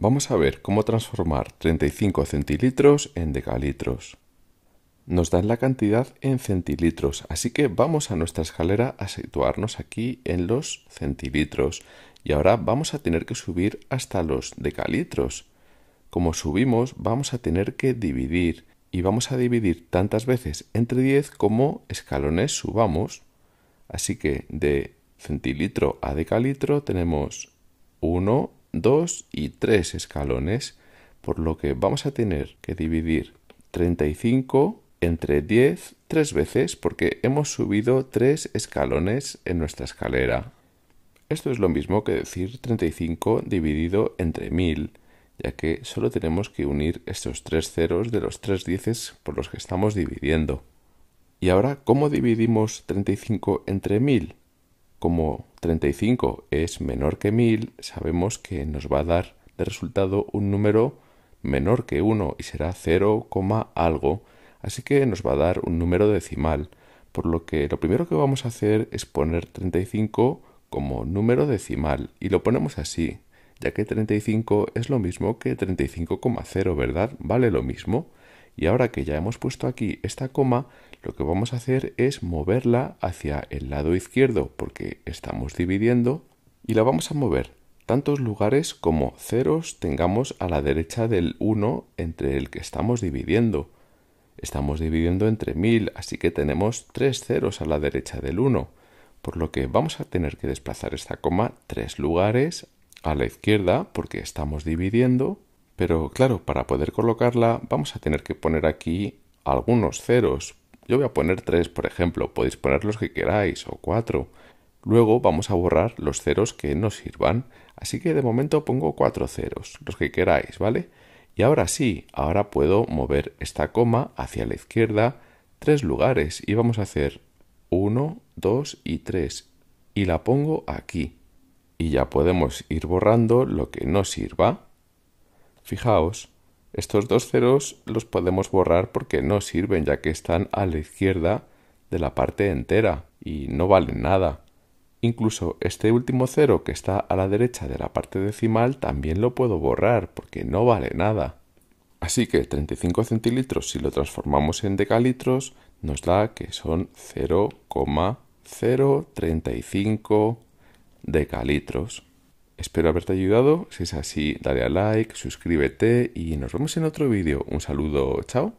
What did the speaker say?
Vamos a ver cómo transformar 35 centilitros en decalitros. Nos dan la cantidad en centilitros, así que vamos a nuestra escalera a situarnos aquí en los centilitros. Y ahora vamos a tener que subir hasta los decalitros. Como subimos, vamos a tener que dividir. Y vamos a dividir tantas veces entre 10 como escalones subamos. Así que de centilitro a decalitro tenemos 1, 2 y 3 escalones, por lo que vamos a tener que dividir 35 entre 10 tres veces porque hemos subido tres escalones en nuestra escalera. Esto es lo mismo que decir 35 dividido entre 1000, ya que solo tenemos que unir estos tres ceros de los tres dieces por los que estamos dividiendo. ¿Y ahora cómo dividimos 35 entre 1000? como 35 es menor que 1000, sabemos que nos va a dar de resultado un número menor que 1 y será 0, algo, así que nos va a dar un número decimal, por lo que lo primero que vamos a hacer es poner 35 como número decimal y lo ponemos así, ya que 35 es lo mismo que 35,0, ¿verdad? Vale lo mismo. Y ahora que ya hemos puesto aquí esta coma, lo que vamos a hacer es moverla hacia el lado izquierdo porque estamos dividiendo y la vamos a mover tantos lugares como ceros tengamos a la derecha del 1 entre el que estamos dividiendo. Estamos dividiendo entre 1000, así que tenemos 3 ceros a la derecha del 1, por lo que vamos a tener que desplazar esta coma 3 lugares a la izquierda porque estamos dividiendo pero claro, para poder colocarla vamos a tener que poner aquí algunos ceros. Yo voy a poner tres, por ejemplo, podéis poner los que queráis o cuatro. Luego vamos a borrar los ceros que nos sirvan, así que de momento pongo cuatro ceros, los que queráis, ¿vale? Y ahora sí, ahora puedo mover esta coma hacia la izquierda tres lugares y vamos a hacer uno, dos y tres. y la pongo aquí. Y ya podemos ir borrando lo que no sirva. Fijaos, estos dos ceros los podemos borrar porque no sirven ya que están a la izquierda de la parte entera y no valen nada. Incluso este último cero que está a la derecha de la parte decimal también lo puedo borrar porque no vale nada. Así que 35 centilitros si lo transformamos en decalitros nos da que son 0,035 decalitros. Espero haberte ayudado. Si es así, dale a like, suscríbete y nos vemos en otro vídeo. Un saludo, chao.